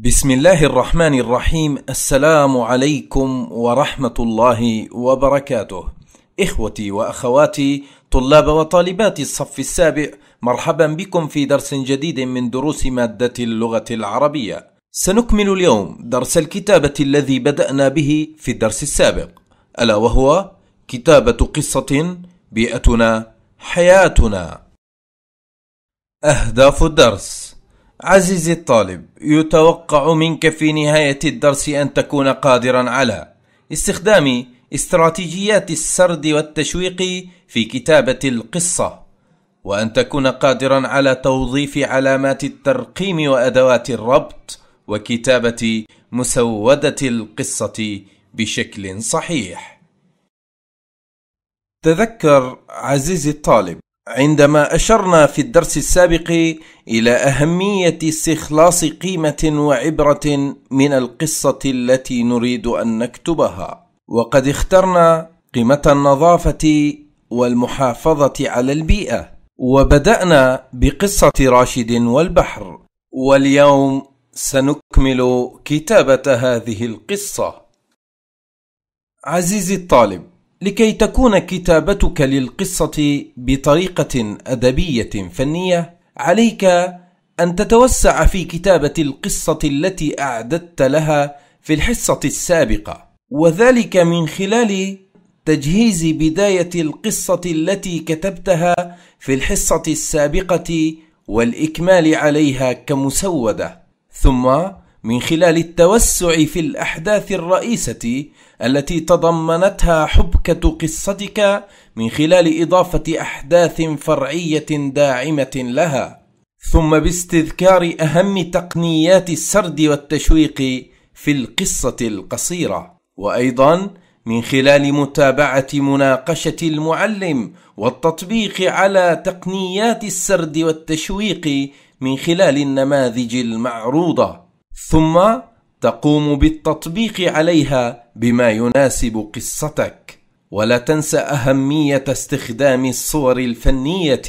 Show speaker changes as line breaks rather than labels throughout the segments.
بسم الله الرحمن الرحيم السلام عليكم ورحمة الله وبركاته إخوتي وأخواتي طلاب وطالبات الصف السابع مرحبا بكم في درس جديد من دروس مادة اللغة العربية سنكمل اليوم درس الكتابة الذي بدأنا به في الدرس السابق ألا وهو كتابة قصة بيئتنا حياتنا أهداف الدرس عزيزي الطالب يتوقع منك في نهاية الدرس أن تكون قادرا على استخدام استراتيجيات السرد والتشويق في كتابة القصة وأن تكون قادرا على توظيف علامات الترقيم وأدوات الربط وكتابة مسودة القصة بشكل صحيح تذكر عزيزي الطالب عندما أشرنا في الدرس السابق إلى أهمية استخلاص قيمة وعبرة من القصة التي نريد أن نكتبها، وقد اخترنا قيمة النظافة والمحافظة على البيئة، وبدأنا بقصة راشد والبحر، واليوم سنكمل كتابة هذه القصة. عزيزي الطالب لكي تكون كتابتك للقصة بطريقة أدبية فنية عليك أن تتوسع في كتابة القصة التي أعددت لها في الحصة السابقة وذلك من خلال تجهيز بداية القصة التي كتبتها في الحصة السابقة والإكمال عليها كمسودة ثم من خلال التوسع في الأحداث الرئيسة التي تضمنتها حبكة قصتك من خلال إضافة أحداث فرعية داعمة لها ثم باستذكار أهم تقنيات السرد والتشويق في القصة القصيرة وأيضا من خلال متابعة مناقشة المعلم والتطبيق على تقنيات السرد والتشويق من خلال النماذج المعروضة ثم تقوم بالتطبيق عليها بما يناسب قصتك ولا تنسى اهميه استخدام الصور الفنيه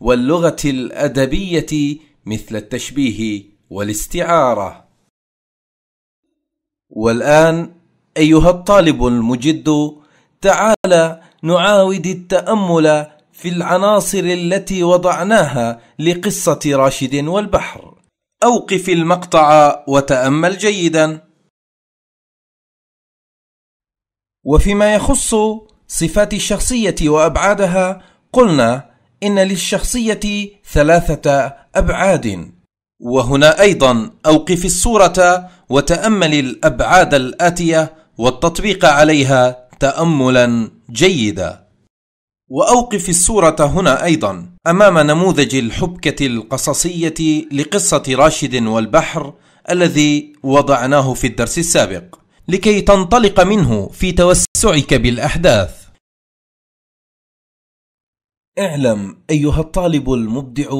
واللغه الادبيه مثل التشبيه والاستعاره والان ايها الطالب المجد تعال نعاود التامل في العناصر التي وضعناها لقصه راشد والبحر أوقف المقطع وتأمل جيدا وفيما يخص صفات الشخصية وأبعادها قلنا إن للشخصية ثلاثة أبعاد وهنا أيضا أوقف الصورة وتأمل الأبعاد الآتية والتطبيق عليها تأملا جيدا وأوقف الصورة هنا أيضا أمام نموذج الحبكة القصصية لقصة راشد والبحر الذي وضعناه في الدرس السابق لكي تنطلق منه في توسعك بالأحداث اعلم أيها الطالب المبدع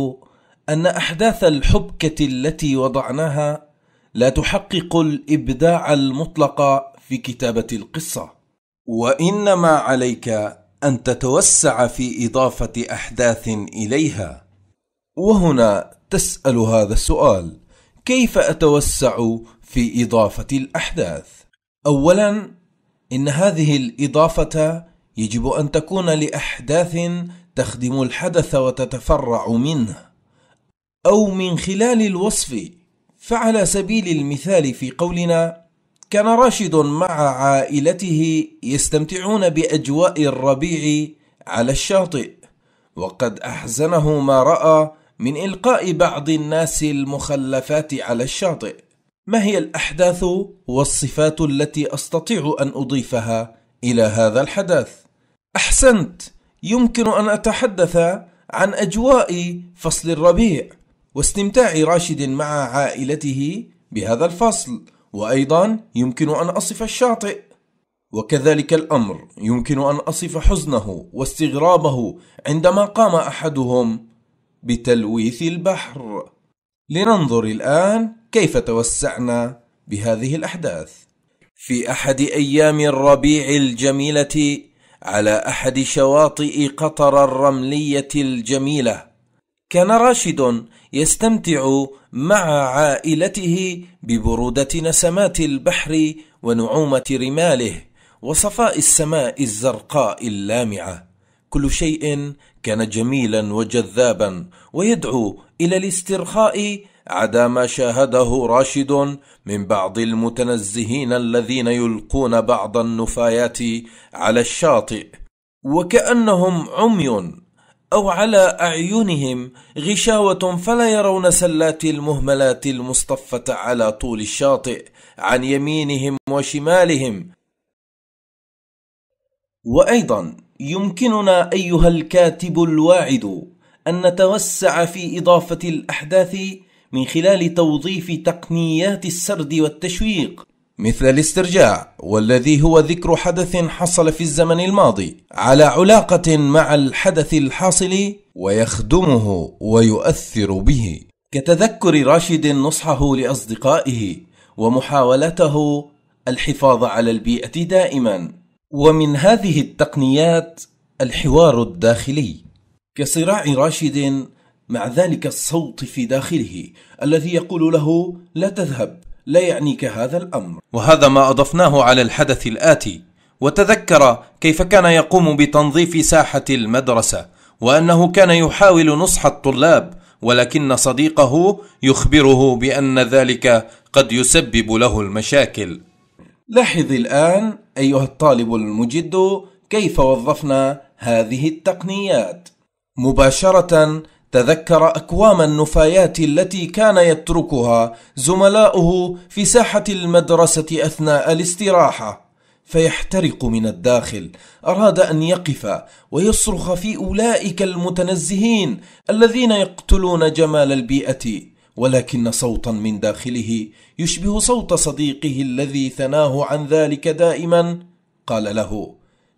أن أحداث الحبكة التي وضعناها لا تحقق الإبداع المطلق في كتابة القصة وإنما عليك أن تتوسع في إضافة أحداث إليها وهنا تسأل هذا السؤال كيف أتوسع في إضافة الأحداث؟ أولا إن هذه الإضافة يجب أن تكون لأحداث تخدم الحدث وتتفرع منه أو من خلال الوصف فعلى سبيل المثال في قولنا كان راشد مع عائلته يستمتعون باجواء الربيع على الشاطئ وقد احزنه ما راى من القاء بعض الناس المخلفات على الشاطئ ما هي الاحداث والصفات التي استطيع ان اضيفها الى هذا الحدث احسنت يمكن ان اتحدث عن اجواء فصل الربيع واستمتاع راشد مع عائلته بهذا الفصل وأيضا يمكن أن أصف الشاطئ وكذلك الأمر يمكن أن أصف حزنه واستغرابه عندما قام أحدهم بتلويث البحر لننظر الآن كيف توسعنا بهذه الأحداث في أحد أيام الربيع الجميلة على أحد شواطئ قطر الرملية الجميلة كان راشد يستمتع مع عائلته ببرودة نسمات البحر ونعومة رماله وصفاء السماء الزرقاء اللامعة كل شيء كان جميلا وجذابا ويدعو إلى الاسترخاء عدا ما شاهده راشد من بعض المتنزهين الذين يلقون بعض النفايات على الشاطئ وكأنهم عمي أو على أعينهم غشاوة فلا يرون سلات المهملات المصطفة على طول الشاطئ عن يمينهم وشمالهم وأيضا يمكننا أيها الكاتب الواعد أن نتوسع في إضافة الأحداث من خلال توظيف تقنيات السرد والتشويق مثل الاسترجاع والذي هو ذكر حدث حصل في الزمن الماضي على علاقة مع الحدث الحاصل ويخدمه ويؤثر به كتذكر راشد نصحه لأصدقائه ومحاولته الحفاظ على البيئة دائما ومن هذه التقنيات الحوار الداخلي كصراع راشد مع ذلك الصوت في داخله الذي يقول له لا تذهب لا يعنيك هذا الأمر وهذا ما أضفناه على الحدث الآتي وتذكر كيف كان يقوم بتنظيف ساحة المدرسة وأنه كان يحاول نصح الطلاب ولكن صديقه يخبره بأن ذلك قد يسبب له المشاكل لاحظ الآن أيها الطالب المجد كيف وظفنا هذه التقنيات مباشرة تذكر أكوام النفايات التي كان يتركها زملاؤه في ساحة المدرسة أثناء الاستراحة فيحترق من الداخل أراد أن يقف ويصرخ في أولئك المتنزهين الذين يقتلون جمال البيئة ولكن صوتا من داخله يشبه صوت صديقه الذي ثناه عن ذلك دائما قال له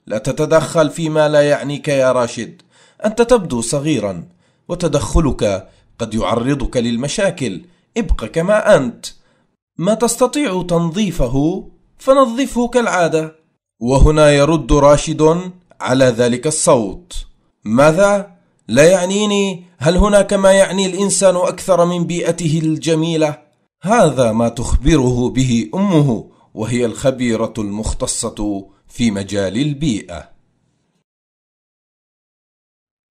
لا تتدخل فيما لا يعنيك يا راشد أنت تبدو صغيرا وتدخلك قد يعرضك للمشاكل ابق كما أنت ما تستطيع تنظيفه فنظفه كالعادة وهنا يرد راشد على ذلك الصوت ماذا؟ لا يعنيني هل هناك ما يعني الإنسان أكثر من بيئته الجميلة؟ هذا ما تخبره به أمه وهي الخبيرة المختصة في مجال البيئة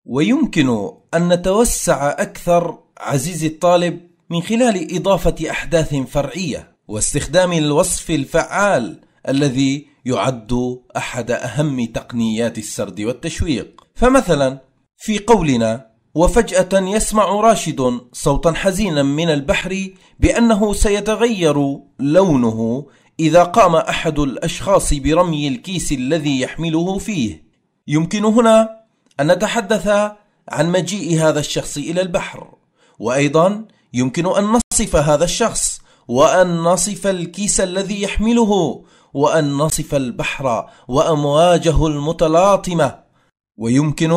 ويمكن أن نتوسع أكثر عزيزي الطالب من خلال إضافة أحداث فرعية واستخدام الوصف الفعال الذي يعد أحد أهم تقنيات السرد والتشويق فمثلا في قولنا وفجأة يسمع راشد صوتا حزينا من البحر بأنه سيتغير لونه إذا قام أحد الأشخاص برمي الكيس الذي يحمله فيه يمكن هنا أن نتحدث عن مجيء هذا الشخص إلى البحر وأيضا يمكن أن نصف هذا الشخص وأن نصف الكيس الذي يحمله وأن نصف البحر وأمواجه المتلاطمة ويمكن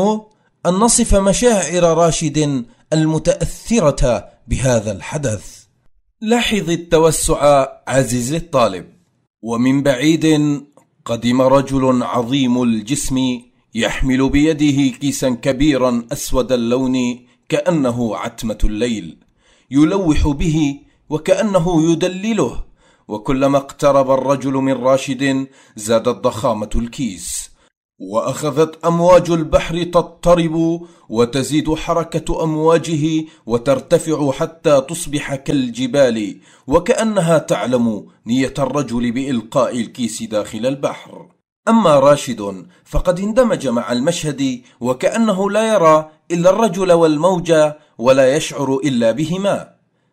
أن نصف مشاعر راشد المتأثرة بهذا الحدث لاحظ التوسع عزيزي الطالب ومن بعيد قدم رجل عظيم الجسم يحمل بيده كيسا كبيرا أسود اللون كأنه عتمة الليل يلوح به وكأنه يدلله وكلما اقترب الرجل من راشد زادت ضخامة الكيس وأخذت أمواج البحر تضطرب وتزيد حركة أمواجه وترتفع حتى تصبح كالجبال وكأنها تعلم نية الرجل بإلقاء الكيس داخل البحر أما راشد فقد اندمج مع المشهد وكأنه لا يرى إلا الرجل والموجة ولا يشعر إلا بهما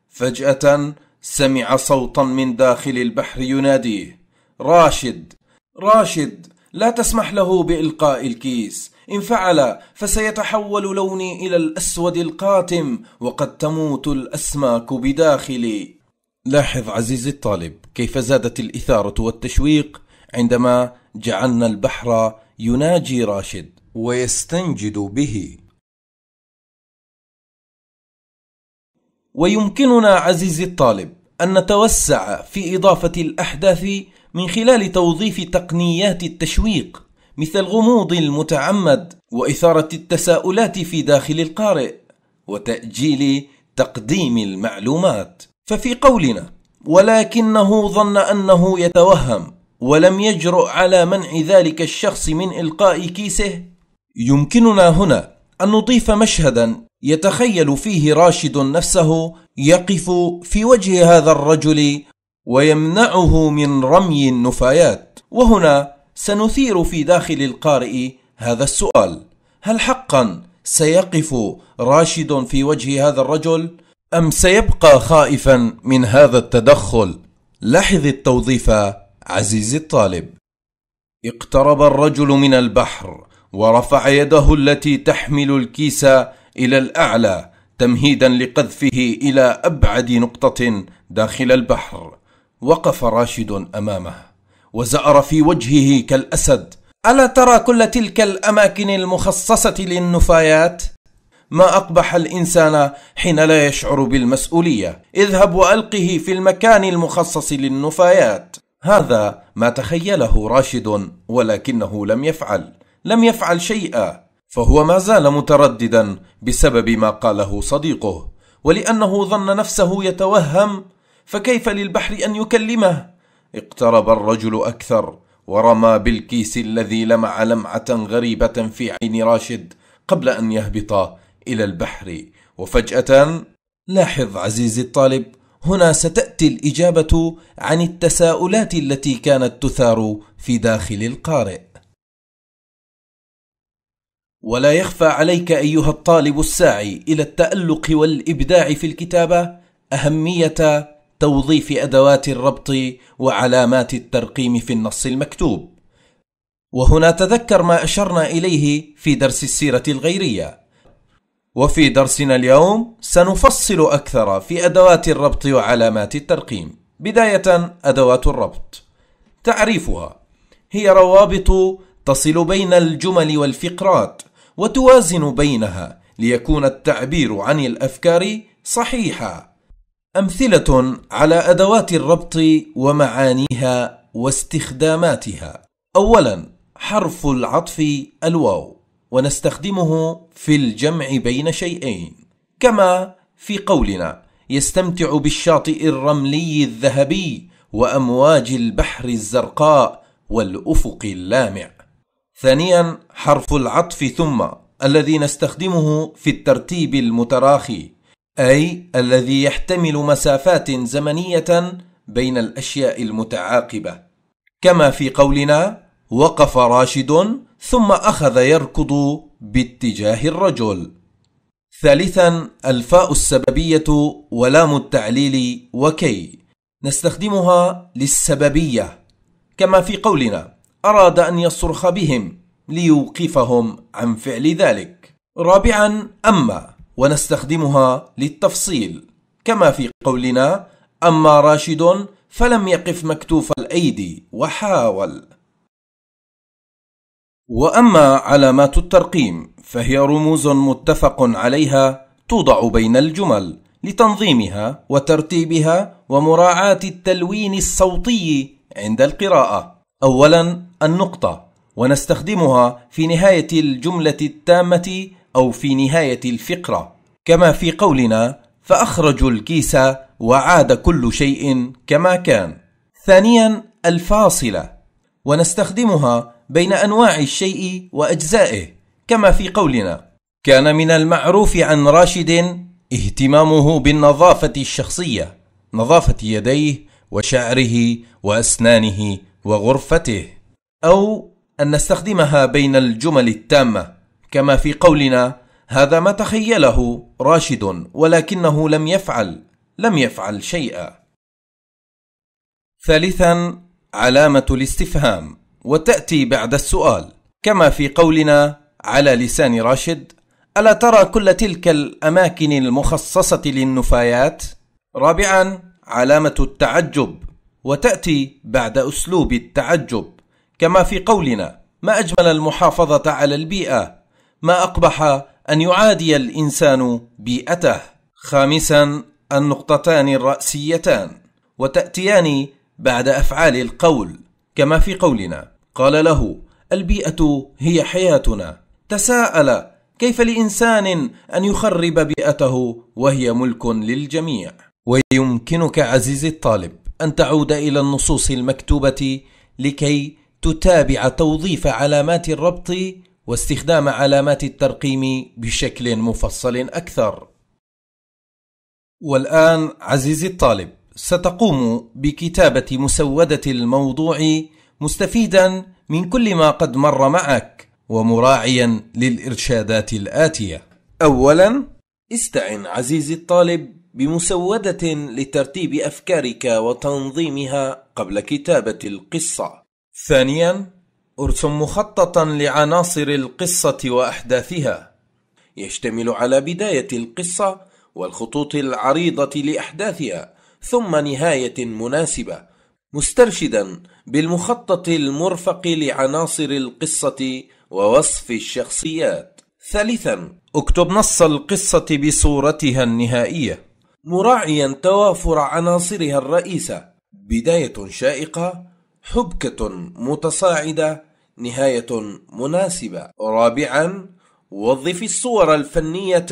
فجأة سمع صوتا من داخل البحر يناديه راشد راشد لا تسمح له بإلقاء الكيس إن فعل فسيتحول لوني إلى الأسود القاتم وقد تموت الأسماك بداخلي لاحظ عزيزي الطالب كيف زادت الإثارة والتشويق عندما جعلنا البحر يناجي راشد ويستنجد به ويمكننا عزيزي الطالب أن نتوسع في إضافة الأحداث من خلال توظيف تقنيات التشويق مثل الغموض المتعمد وإثارة التساؤلات في داخل القارئ وتأجيل تقديم المعلومات ففي قولنا ولكنه ظن أنه يتوهم ولم يجرؤ على منع ذلك الشخص من إلقاء كيسه يمكننا هنا أن نضيف مشهدا يتخيل فيه راشد نفسه يقف في وجه هذا الرجل ويمنعه من رمي النفايات وهنا سنثير في داخل القارئ هذا السؤال هل حقا سيقف راشد في وجه هذا الرجل ام سيبقى خائفا من هذا التدخل لاحظ التوظيف عزيز الطالب اقترب الرجل من البحر ورفع يده التي تحمل الكيس إلى الأعلى تمهيدا لقذفه إلى أبعد نقطة داخل البحر وقف راشد أمامه وزأر في وجهه كالأسد ألا ترى كل تلك الأماكن المخصصة للنفايات؟ ما أقبح الإنسان حين لا يشعر بالمسؤولية اذهب وألقه في المكان المخصص للنفايات هذا ما تخيله راشد ولكنه لم يفعل لم يفعل شيئا فهو ما زال مترددا بسبب ما قاله صديقه ولانه ظن نفسه يتوهم فكيف للبحر ان يكلمه اقترب الرجل اكثر ورمى بالكيس الذي لمع لمعه غريبه في عين راشد قبل ان يهبط الى البحر وفجاه لاحظ عزيزي الطالب هنا ستاتي الاجابه عن التساؤلات التي كانت تثار في داخل القارئ ولا يخفى عليك ايها الطالب الساعي الى التالق والابداع في الكتابه اهميه توظيف ادوات الربط وعلامات الترقيم في النص المكتوب وهنا تذكر ما اشرنا اليه في درس السيره الغيريه وفي درسنا اليوم سنفصل أكثر في أدوات الربط وعلامات الترقيم بداية أدوات الربط تعريفها هي روابط تصل بين الجمل والفقرات وتوازن بينها ليكون التعبير عن الأفكار صحيحا أمثلة على أدوات الربط ومعانيها واستخداماتها أولا حرف العطف الواو ونستخدمه في الجمع بين شيئين كما في قولنا يستمتع بالشاطئ الرملي الذهبي وامواج البحر الزرقاء والافق اللامع ثانيا حرف العطف ثم الذي نستخدمه في الترتيب المتراخي اي الذي يحتمل مسافات زمنيه بين الاشياء المتعاقبه كما في قولنا وقف راشد ثم أخذ يركض باتجاه الرجل ثالثا الفاء السببية ولام التعليل وكي نستخدمها للسببية كما في قولنا أراد أن يصرخ بهم ليوقفهم عن فعل ذلك رابعا أما ونستخدمها للتفصيل كما في قولنا أما راشد فلم يقف مكتوف الأيدي وحاول وأما علامات الترقيم فهي رموز متفق عليها توضع بين الجمل لتنظيمها وترتيبها ومراعاة التلوين الصوتي عند القراءة أولا النقطة ونستخدمها في نهاية الجملة التامة أو في نهاية الفقرة كما في قولنا فأخرجوا الكيس وعاد كل شيء كما كان ثانيا الفاصلة ونستخدمها بين انواع الشيء واجزائه كما في قولنا كان من المعروف عن راشد اهتمامه بالنظافه الشخصيه نظافه يديه وشعره واسنانه وغرفته او ان نستخدمها بين الجمل التامه كما في قولنا هذا ما تخيله راشد ولكنه لم يفعل لم يفعل شيئا ثالثا علامه الاستفهام وتأتي بعد السؤال كما في قولنا على لسان راشد ألا ترى كل تلك الأماكن المخصصة للنفايات؟ رابعا علامة التعجب وتأتي بعد أسلوب التعجب كما في قولنا ما أجمل المحافظة على البيئة ما أقبح أن يعادي الإنسان بيئته خامسا النقطتان الرأسيتان وتأتيان بعد أفعال القول كما في قولنا قال له البيئة هي حياتنا تساءل كيف لإنسان أن يخرب بيئته وهي ملك للجميع ويمكنك عزيزي الطالب أن تعود إلى النصوص المكتوبة لكي تتابع توظيف علامات الربط واستخدام علامات الترقيم بشكل مفصل أكثر والآن عزيزي الطالب ستقوم بكتابة مسودة الموضوع مستفيدا من كل ما قد مر معك ومراعيا للارشادات الاتيه اولا استعن عزيزي الطالب بمسوده لترتيب افكارك وتنظيمها قبل كتابه القصه ثانيا ارسم مخططا لعناصر القصه واحداثها يشتمل على بدايه القصه والخطوط العريضه لاحداثها ثم نهايه مناسبه مسترشدا بالمخطط المرفق لعناصر القصة ووصف الشخصيات ثالثا اكتب نص القصة بصورتها النهائية مراعيا توافر عناصرها الرئيسة بداية شائقة حبكة متصاعدة نهاية مناسبة رابعا وظف الصور الفنية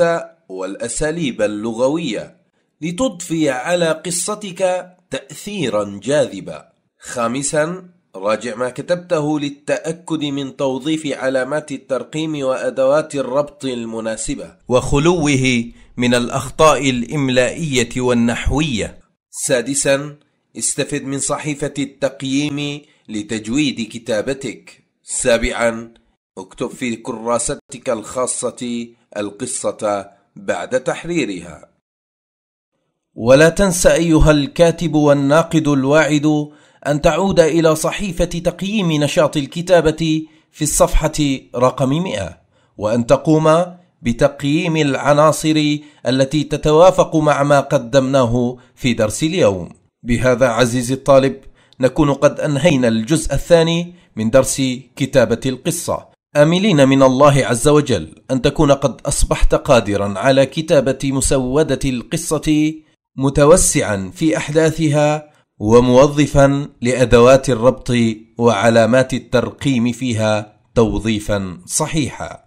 والأساليب اللغوية لتضفي على قصتك تأثيرا جاذبا خامسا راجع ما كتبته للتأكد من توظيف علامات الترقيم وأدوات الربط المناسبة وخلوه من الأخطاء الإملائية والنحوية سادسا استفد من صحيفة التقييم لتجويد كتابتك سابعا اكتب في كراستك الخاصة القصة بعد تحريرها ولا تنس أيها الكاتب والناقد الواعد أن تعود إلى صحيفة تقييم نشاط الكتابة في الصفحة رقم 100 وأن تقوم بتقييم العناصر التي تتوافق مع ما قدمناه في درس اليوم بهذا عزيزي الطالب نكون قد أنهينا الجزء الثاني من درس كتابة القصة آملين من الله عز وجل أن تكون قد أصبحت قادرا على كتابة مسودة القصة متوسعا في احداثها وموظفا لادوات الربط وعلامات الترقيم فيها توظيفا صحيحا